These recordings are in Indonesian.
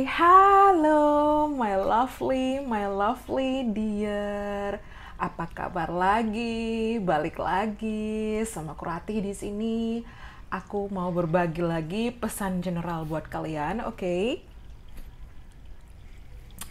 Halo, my lovely, my lovely dear. Apa kabar lagi? Balik lagi sama Kurati di sini. Aku mau berbagi lagi pesan general buat kalian, oke? Okay?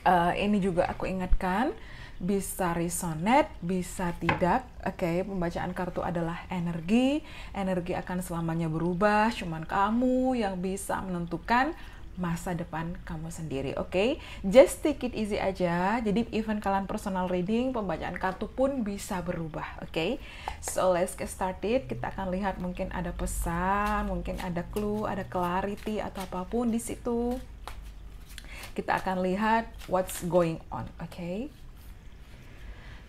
Uh, eh, ini juga aku ingatkan bisa resonate, bisa tidak. Oke, okay, pembacaan kartu adalah energi. Energi akan selamanya berubah, cuman kamu yang bisa menentukan masa depan kamu sendiri. Oke, okay? just take it easy aja. Jadi even kalian personal reading, pembacaan kartu pun bisa berubah. Oke, okay? so let's get started. Kita akan lihat mungkin ada pesan, mungkin ada clue, ada clarity atau apapun di situ. Kita akan lihat what's going on. Oke. Okay?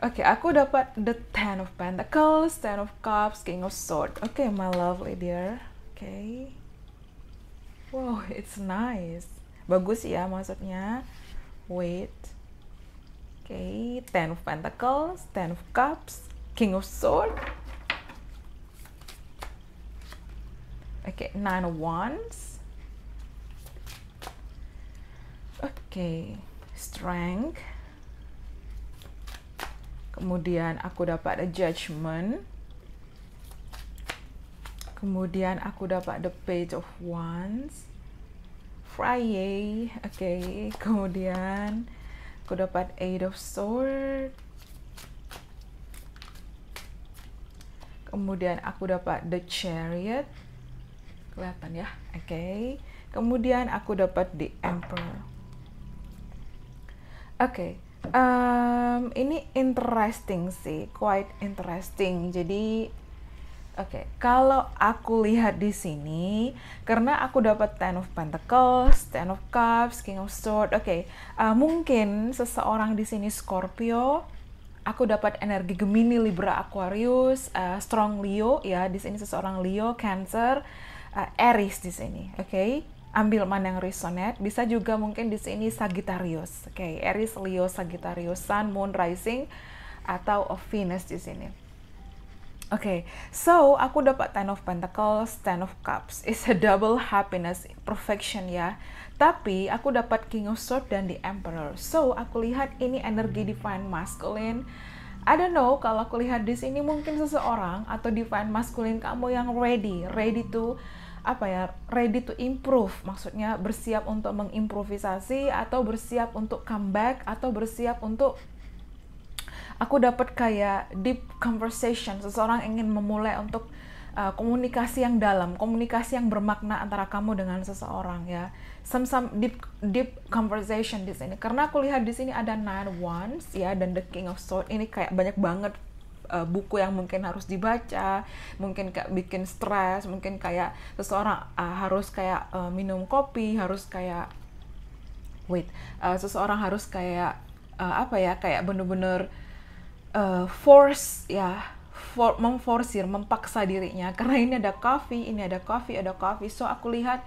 Oke, okay, aku dapat the Ten of Pentacles, Ten of Cups, King of Swords. Oke, okay, my lovely dear. Oke. Okay wow it's nice bagus ya maksudnya wait oke okay. ten of pentacles ten of cups king of sword oke okay. nine of wands oke okay. strength kemudian aku dapat a judgment kemudian aku dapat the page of wands Friday oke okay. kemudian aku dapat eight of sword kemudian aku dapat the chariot kelihatan ya oke okay. kemudian aku dapat the emperor oke okay. um, ini interesting sih quite interesting jadi Oke, okay. kalau aku lihat di sini, karena aku dapat Ten of Pentacles, Ten of Cups, King of Swords, oke, okay. uh, eh, mungkin seseorang di sini Scorpio, aku dapat energi Gemini, Libra, Aquarius, uh, Strong Leo, ya, di sini seseorang Leo, Cancer, uh, Aries di sini, oke, okay? ambil mana yang resonate, bisa juga mungkin di sini Sagittarius, oke, okay? Aries, Leo, Sagittarius, Sun, Moon, Rising, atau of Venus di sini. Okay, so aku dapat Ten of Pentacles, Ten of Cups. It's a double happiness, perfection ya. Tapi aku dapat King of Swords dan The Emperor. So aku lihat ini energi divine masculine. I don't know kalau aku lihat di sini mungkin seseorang atau divine masculine kamu yang ready, ready to apa ya ready to improve maksudnya bersiap untuk mengimprovisasi atau bersiap untuk comeback atau bersiap untuk aku dapat kayak deep conversation seseorang ingin memulai untuk uh, komunikasi yang dalam komunikasi yang bermakna antara kamu dengan seseorang ya some some deep deep conversation di sini karena aku lihat di sini ada nine ones ya dan the king of sword ini kayak banyak banget uh, buku yang mungkin harus dibaca, mungkin kayak bikin stres, mungkin kayak seseorang uh, harus kayak uh, minum kopi, harus kayak wait, uh, seseorang harus kayak uh, apa ya, kayak bener-bener uh, force ya for, memforsir mempaksa dirinya karena ini ada coffee ini ada coffee ada coffee so aku lihat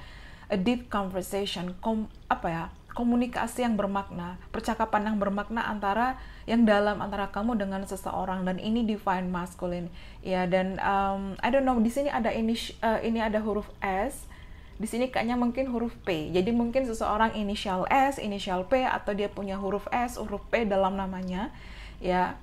a deep conversation kom, apa ya komunikasi yang bermakna percakapan yang bermakna antara yang dalam antara kamu dengan seseorang dan ini define masculine ya dan um, I don't know di sini ada ini uh, eh, ini ada huruf S di sini kayaknya mungkin huruf P. Jadi mungkin seseorang inisial S, inisial P atau dia punya huruf S, huruf P dalam namanya. Ya,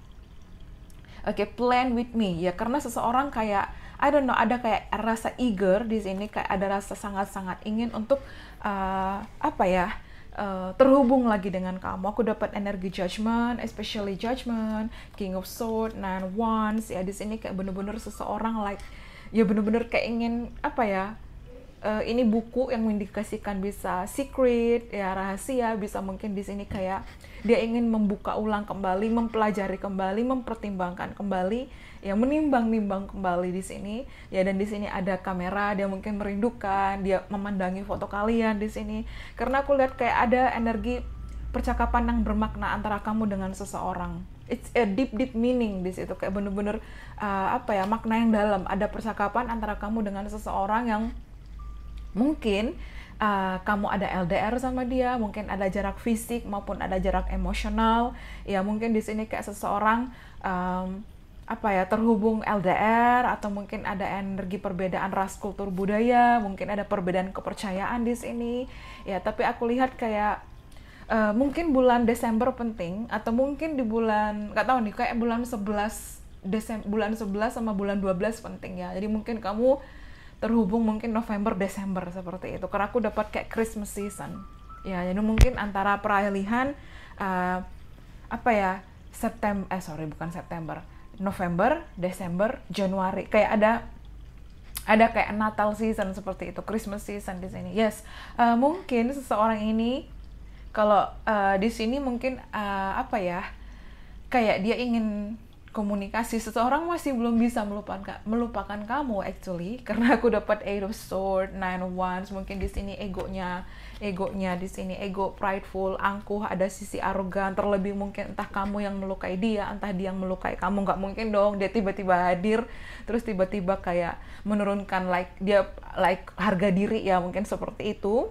oke okay, plan with me ya karena seseorang kayak I don't know ada kayak rasa eager di sini kayak ada rasa sangat-sangat ingin untuk uh, apa ya Uh, terhubung lagi dengan kamu. Aku dapat energi judgment, especially judgment, king of sword, nine wands. Ya di sini kayak bener-bener seseorang like ya bener-bener kayak ingin apa ya uh, ini buku yang mengindikasikan bisa secret ya rahasia bisa mungkin di sini kayak dia ingin membuka ulang kembali mempelajari kembali mempertimbangkan kembali ya menimbang-nimbang kembali di sini ya dan di sini ada kamera dia mungkin merindukan dia memandangi foto kalian di sini karena aku lihat kayak ada energi percakapan yang bermakna antara kamu dengan seseorang it's a deep deep meaning di situ kayak bener-bener uh, apa ya makna yang dalam ada percakapan antara kamu dengan seseorang yang mungkin uh, kamu ada LDR sama dia, mungkin ada jarak fisik maupun ada jarak emosional. Ya mungkin di sini kayak seseorang um, apa ya terhubung LDR atau mungkin ada energi perbedaan ras kultur budaya, mungkin ada perbedaan kepercayaan di sini. Ya tapi aku lihat kayak uh, mungkin bulan Desember penting atau mungkin di bulan nggak tahu nih kayak bulan 11 Desember bulan 11 sama bulan 12 penting ya. Jadi mungkin kamu terhubung mungkin November Desember seperti itu karena aku dapat kayak Christmas season ya jadi mungkin antara peralihan uh, apa ya September eh sorry bukan September November Desember Januari kayak ada ada kayak Natal season seperti itu Christmas season di sini yes uh, mungkin seseorang ini kalau uh, di sini mungkin uh, apa ya kayak dia ingin komunikasi seseorang masih belum bisa melupakan melupakan kamu actually karena aku dapat eight of sword nine of wands mungkin di sini egonya egonya di sini ego prideful angkuh ada sisi arogan terlebih mungkin entah kamu yang melukai dia entah dia yang melukai kamu nggak mungkin dong dia tiba-tiba hadir terus tiba-tiba kayak menurunkan like dia like harga diri ya mungkin seperti itu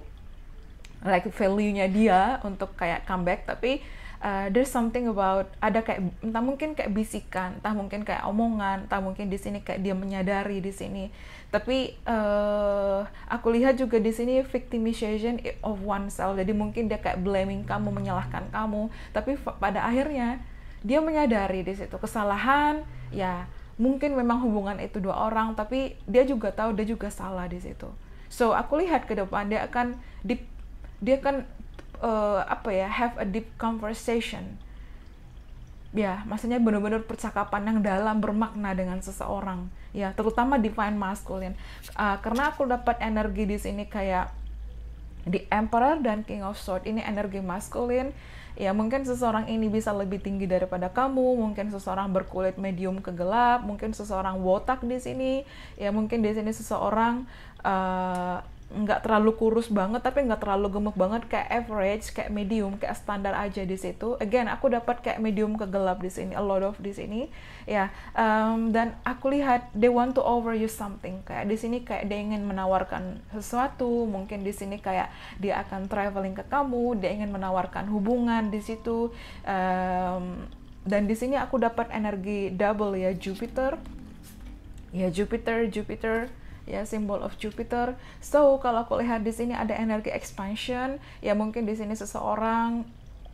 like value-nya dia untuk kayak comeback tapi uh, there's something about ada kayak entah mungkin kayak bisikan entah mungkin kayak omongan entah mungkin di sini kayak dia menyadari di sini tapi uh, aku lihat juga di sini victimization of oneself jadi mungkin dia kayak blaming kamu menyalahkan kamu tapi pada akhirnya dia menyadari di situ kesalahan ya mungkin memang hubungan itu dua orang tapi dia juga tahu dia juga salah di situ so aku lihat ke depan dia akan di dia akan uh, apa ya have a deep conversation ya maksudnya benar-benar percakapan yang dalam bermakna dengan seseorang ya terutama divine masculine uh, karena aku dapat energi di sini kayak di emperor dan king of sword ini energi maskulin ya mungkin seseorang ini bisa lebih tinggi daripada kamu mungkin seseorang berkulit medium kegelap mungkin seseorang botak di sini ya mungkin di sini seseorang ah, nggak terlalu kurus banget tapi nggak terlalu gemuk banget kayak average kayak medium kayak standar aja di situ again aku dapat kayak medium kegelap di sini a lot of di sini ya yeah. um, dan aku lihat they want to overuse something kayak di sini kayak dia ingin menawarkan sesuatu mungkin di sini kayak dia akan traveling ke kamu dia ingin menawarkan hubungan di situ um, dan di sini aku dapat energi double ya Jupiter ya Jupiter Jupiter ya simbol of Jupiter. So kalau aku lihat di sini ada energi expansion, ya mungkin di sini seseorang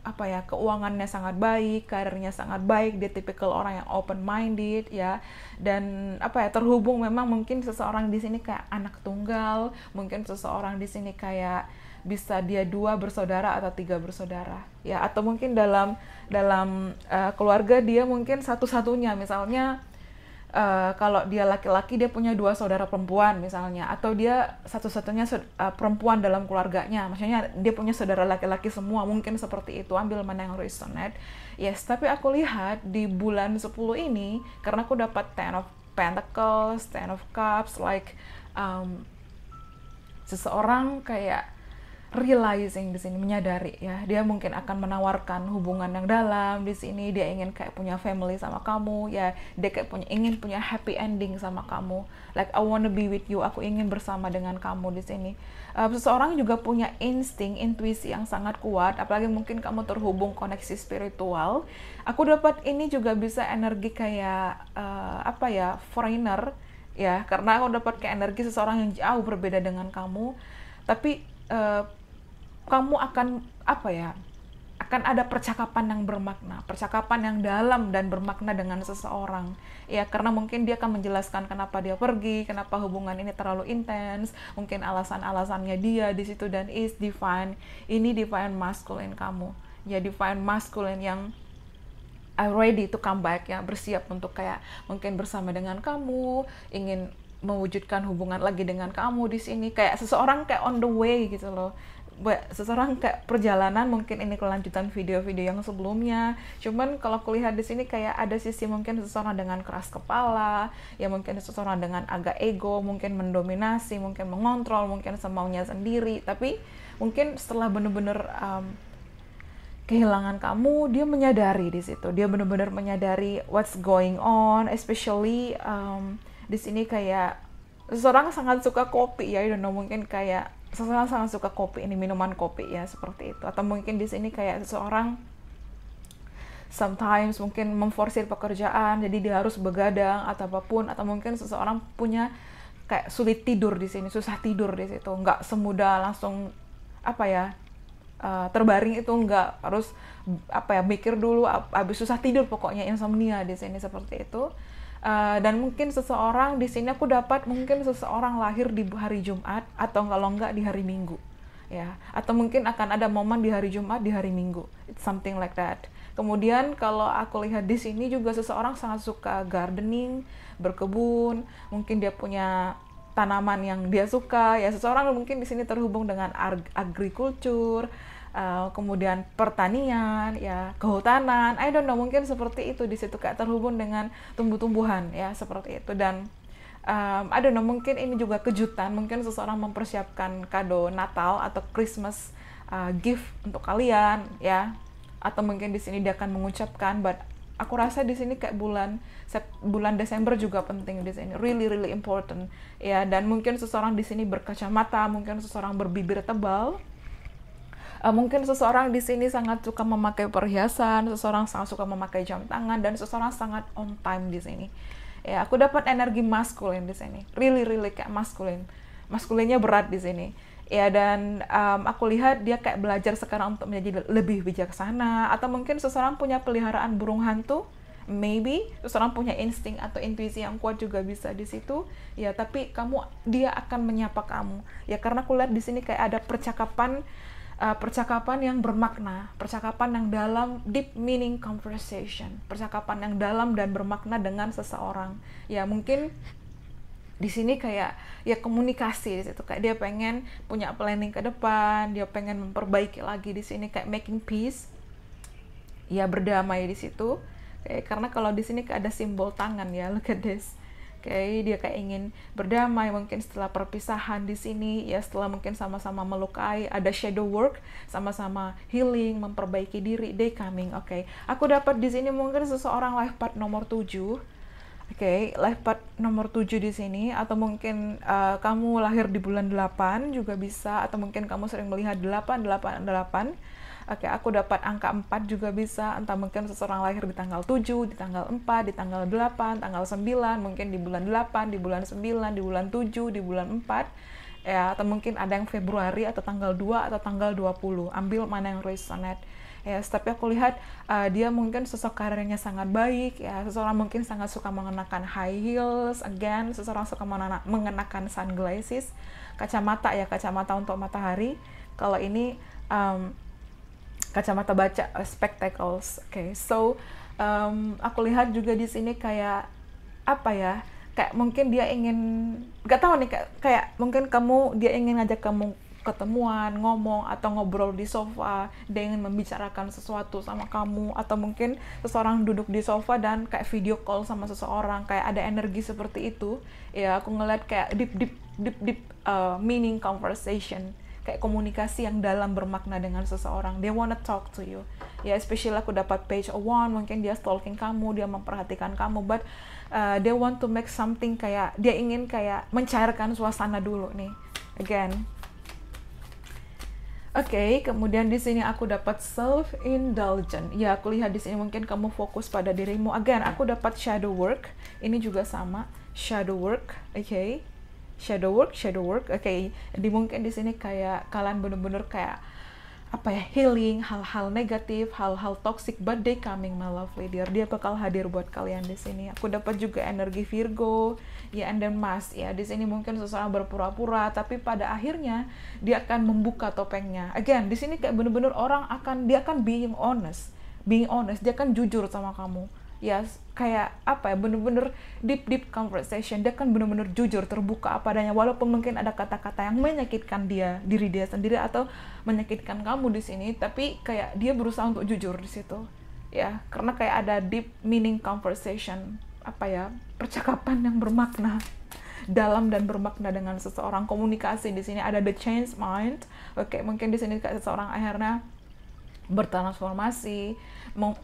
apa ya keuangannya sangat baik, karirnya sangat baik, dia tipikal orang yang open minded ya dan apa ya terhubung memang mungkin seseorang di sini kayak anak tunggal, mungkin seseorang di sini kayak bisa dia dua bersaudara atau tiga bersaudara ya atau mungkin dalam dalam uh, keluarga dia mungkin satu-satunya misalnya uh, kalau dia laki-laki dia punya dua saudara perempuan misalnya atau dia satu-satunya uh, perempuan dalam keluarganya maksudnya dia punya saudara laki-laki semua mungkin seperti itu ambil mana yang resonate yes tapi aku lihat di bulan 10 ini karena aku dapat ten of pentacles ten of cups like um, seseorang kayak realizing di sini menyadari ya dia mungkin akan menawarkan hubungan yang dalam di sini dia ingin kayak punya family sama kamu ya dia kayak punya ingin punya happy ending sama kamu like I wanna be with you aku ingin bersama dengan kamu di sini uh, seseorang juga punya insting intuisi yang sangat kuat apalagi mungkin kamu terhubung koneksi spiritual aku dapat ini juga bisa energi kayak uh, apa ya foreigner ya karena aku dapat kayak energi seseorang yang jauh berbeda dengan kamu tapi uh, kamu akan apa ya akan ada percakapan yang bermakna, percakapan yang dalam dan bermakna dengan seseorang. Ya, karena mungkin dia akan menjelaskan kenapa dia pergi, kenapa hubungan ini terlalu intens, mungkin alasan-alasannya dia di situ dan is divine. Ini divine masculine kamu. Ya, divine masculine yang ready to come back ya, bersiap untuk kayak mungkin bersama dengan kamu, ingin mewujudkan hubungan lagi dengan kamu di sini kayak seseorang kayak on the way gitu loh seseorang kayak perjalanan mungkin ini kelanjutan video-video yang sebelumnya cuman kalau kulihat di sini kayak ada sisi mungkin seseorang dengan keras kepala ya mungkin seseorang dengan agak ego mungkin mendominasi mungkin mengontrol mungkin semaunya sendiri tapi mungkin setelah bener-bener um, kehilangan kamu dia menyadari di situ dia bener-bener menyadari what's going on especially um, di sini kayak seseorang sangat suka kopi ya, I don't know, mungkin kayak seseorang sangat suka kopi ini minuman kopi ya seperti itu atau mungkin di sini kayak seseorang sometimes mungkin memforsir pekerjaan jadi dia harus begadang atau apapun atau mungkin seseorang punya kayak sulit tidur di sini susah tidur di situ nggak semudah langsung apa ya uh, terbaring itu nggak harus apa ya mikir dulu habis abis susah tidur pokoknya insomnia di sini seperti itu Uh, dan mungkin seseorang di sini aku dapat mungkin seseorang lahir di hari Jumat atau kalau enggak di hari Minggu ya atau mungkin akan ada momen di hari Jumat di hari Minggu It's something like that kemudian kalau aku lihat di sini juga seseorang sangat suka gardening berkebun mungkin dia punya tanaman yang dia suka ya seseorang mungkin di sini terhubung dengan agrikultur uh, kemudian pertanian, ya kehutanan, I don't know mungkin seperti itu di situ kayak terhubung dengan tumbuh-tumbuhan ya seperti itu dan um, I don't know mungkin ini juga kejutan mungkin seseorang mempersiapkan kado Natal atau Christmas uh, gift untuk kalian ya atau mungkin di sini dia akan mengucapkan but aku rasa di sini kayak bulan bulan Desember juga penting di sini really really important ya dan mungkin seseorang di sini berkacamata mungkin seseorang berbibir tebal uh, mungkin seseorang di sini sangat suka memakai perhiasan, seseorang sangat suka memakai jam tangan, dan seseorang sangat on time di sini. Ya, aku dapat energi maskulin di sini, really really kayak maskulin, maskulinnya berat di sini. Ya dan um, aku lihat dia kayak belajar sekarang untuk menjadi lebih bijaksana, atau mungkin seseorang punya peliharaan burung hantu, maybe seseorang punya insting atau intuisi yang kuat juga bisa di situ ya tapi kamu dia akan menyapa kamu ya karena aku lihat di sini kayak ada percakapan uh, percakapan yang bermakna, percakapan yang dalam deep meaning conversation, percakapan yang dalam dan bermakna dengan seseorang. Ya mungkin di sini kayak ya komunikasi di situ kayak dia pengen punya planning ke depan, dia pengen memperbaiki lagi di sini kayak making peace. Ya berdamai di situ. Kayak, karena kalau di sini ada simbol tangan ya, look at this okay? dia kayak ingin berdamai mungkin setelah perpisahan di sini ya setelah mungkin sama-sama melukai ada shadow work sama-sama healing memperbaiki diri day coming oke okay? aku dapat di sini mungkin seseorang life path nomor 7 Oke, okay, life path nomor 7 di sini atau mungkin uh, kamu lahir di bulan 8 juga bisa atau mungkin kamu sering melihat delapan delapan delapan oke aku dapat angka 4 juga bisa entah mungkin seseorang lahir di tanggal 7 di tanggal 4 di tanggal 8 tanggal 9 mungkin di bulan 8 di bulan 9 di bulan 7 di bulan 4 ya atau mungkin ada yang Februari atau tanggal 2 atau tanggal 20 ambil mana yang resonate ya tapi aku lihat uh, dia mungkin sosok karirnya sangat baik ya seseorang mungkin sangat suka mengenakan high heels again seseorang suka mengenakan sunglasses kacamata ya kacamata untuk matahari kalau ini um, kacamata baca uh, spectacles oke okay. so um, aku lihat juga di sini kayak apa ya kayak mungkin dia ingin nggak tahu nih kayak, kayak mungkin kamu dia ingin ngajak kamu ketemuan ngomong atau ngobrol di sofa dia ingin membicarakan sesuatu sama kamu atau mungkin seseorang duduk di sofa dan kayak video call sama seseorang kayak ada energi seperti itu ya aku ngeliat kayak deep deep deep deep uh, meaning conversation kayak komunikasi yang dalam bermakna dengan seseorang. They wanna talk to you. Ya, yeah, especially aku dapat page one, mungkin dia stalking kamu, dia memperhatikan kamu, but uh, they want to make something kayak dia ingin kayak mencairkan suasana dulu nih. Again. Oke, okay, kemudian di sini aku dapat self indulgent. Ya, aku lihat di sini mungkin kamu fokus pada dirimu. Again, aku dapat shadow work. Ini juga sama, shadow work. Oke. Okay shadow work shadow work oke okay. di mungkin di sini kayak kalian bener-bener kayak apa ya healing hal-hal negatif hal-hal toxic but they coming my lovely dear dia bakal hadir buat kalian di sini aku dapat juga energi Virgo ya yeah, and then Mas ya yeah, di sini mungkin seseorang berpura-pura tapi pada akhirnya dia akan membuka topengnya again di sini kayak bener-bener orang akan dia akan being honest being honest dia akan jujur sama kamu ya kayak apa ya bener-bener deep deep conversation dia kan bener-bener jujur terbuka apa adanya walaupun mungkin ada kata-kata yang menyakitkan dia diri dia sendiri atau menyakitkan kamu di sini tapi kayak dia berusaha untuk jujur di situ ya karena kayak ada deep meaning conversation apa ya percakapan yang bermakna dalam dan bermakna dengan seseorang komunikasi di sini ada the change mind oke mungkin di sini kayak seseorang akhirnya bertransformasi,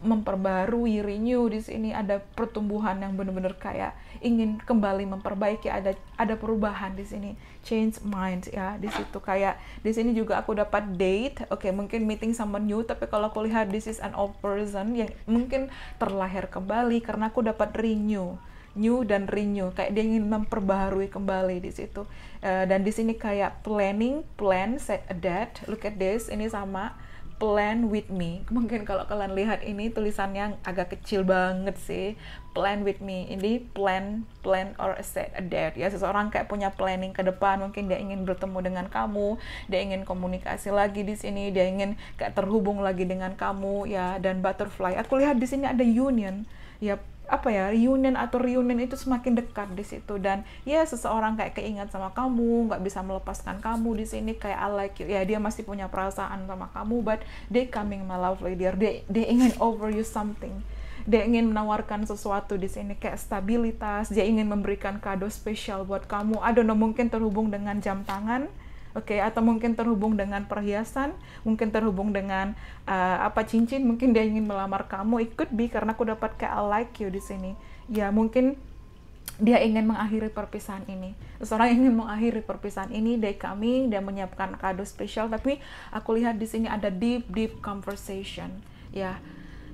memperbarui, renew di sini ada pertumbuhan yang benar-benar kayak ingin kembali memperbaiki ada ada perubahan di sini, change mind ya di situ kayak di sini juga aku dapat date, oke okay, mungkin meeting sama new tapi kalau aku lihat this is an old person yang mungkin terlahir kembali karena aku dapat renew new dan renew kayak dia ingin memperbaharui kembali di situ uh, dan di sini kayak planning plan set a date look at this ini sama plan with me. Mungkin kalau kalian lihat ini tulisannya agak kecil banget sih. Plan with me. Ini plan, plan or set a date ya. Seseorang kayak punya planning ke depan, mungkin dia ingin bertemu dengan kamu, dia ingin komunikasi lagi di sini, dia ingin kayak terhubung lagi dengan kamu ya dan butterfly. Aku lihat di sini ada union. Ya apa ya reunion atau reunion itu semakin dekat di situ dan ya seseorang kayak keingat sama kamu nggak bisa melepaskan kamu di sini kayak I like you ya dia masih punya perasaan sama kamu but they coming my lovely dear they they ingin over you something dia ingin menawarkan sesuatu di sini kayak stabilitas dia ingin memberikan kado spesial buat kamu ada don't mungkin terhubung dengan jam tangan Oke, okay, atau mungkin terhubung dengan perhiasan, mungkin terhubung dengan uh, apa cincin, mungkin dia ingin melamar kamu. ikut bi karena aku dapat kayak I like you di sini. Ya, mungkin dia ingin mengakhiri perpisahan ini. Seseorang ingin mengakhiri perpisahan ini dari kami dia menyiapkan kado spesial, tapi aku lihat di sini ada deep deep conversation, ya.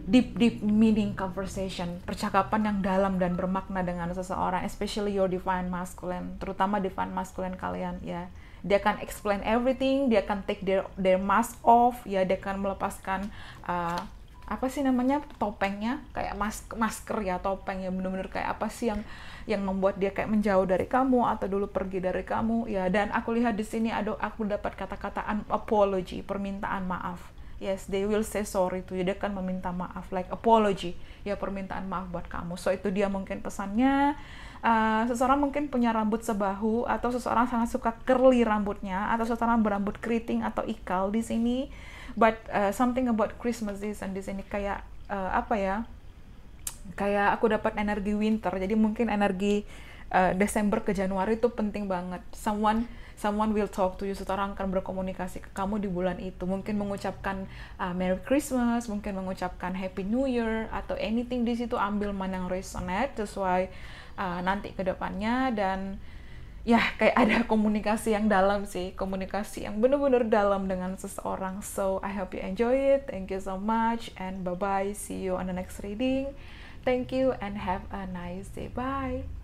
Deep deep meaning conversation, percakapan yang dalam dan bermakna dengan seseorang, especially your divine masculine, terutama divine masculine kalian, ya. Dia akan explain everything, dia akan take their their mask off, ya dia akan melepaskan uh, apa sih namanya topengnya kayak mask masker ya topeng ya benar-benar kayak apa sih yang yang membuat dia kayak menjauh dari kamu atau dulu pergi dari kamu ya dan aku lihat di sini ada aku dapat kata-kataan apology permintaan maaf yes they will say sorry to you dia akan meminta maaf like apology ya permintaan maaf buat kamu so itu dia mungkin pesannya uh, seseorang mungkin punya rambut sebahu atau seseorang sangat suka curly rambutnya atau seseorang berambut keriting atau ikal di sini but uh, something about Christmas season di sini kayak uh, apa ya kayak aku dapat energi winter jadi mungkin energi uh, Desember ke Januari itu penting banget someone someone will talk to you, seseorang akan berkomunikasi ke kamu di bulan itu. Mungkin mengucapkan uh, Merry Christmas, mungkin mengucapkan Happy New Year atau anything di situ ambil mana yang resonate sesuai uh, nanti ke depannya dan ya kayak ada komunikasi yang dalam sih komunikasi yang bener-bener dalam dengan seseorang so I hope you enjoy it thank you so much and bye bye see you on the next reading thank you and have a nice day bye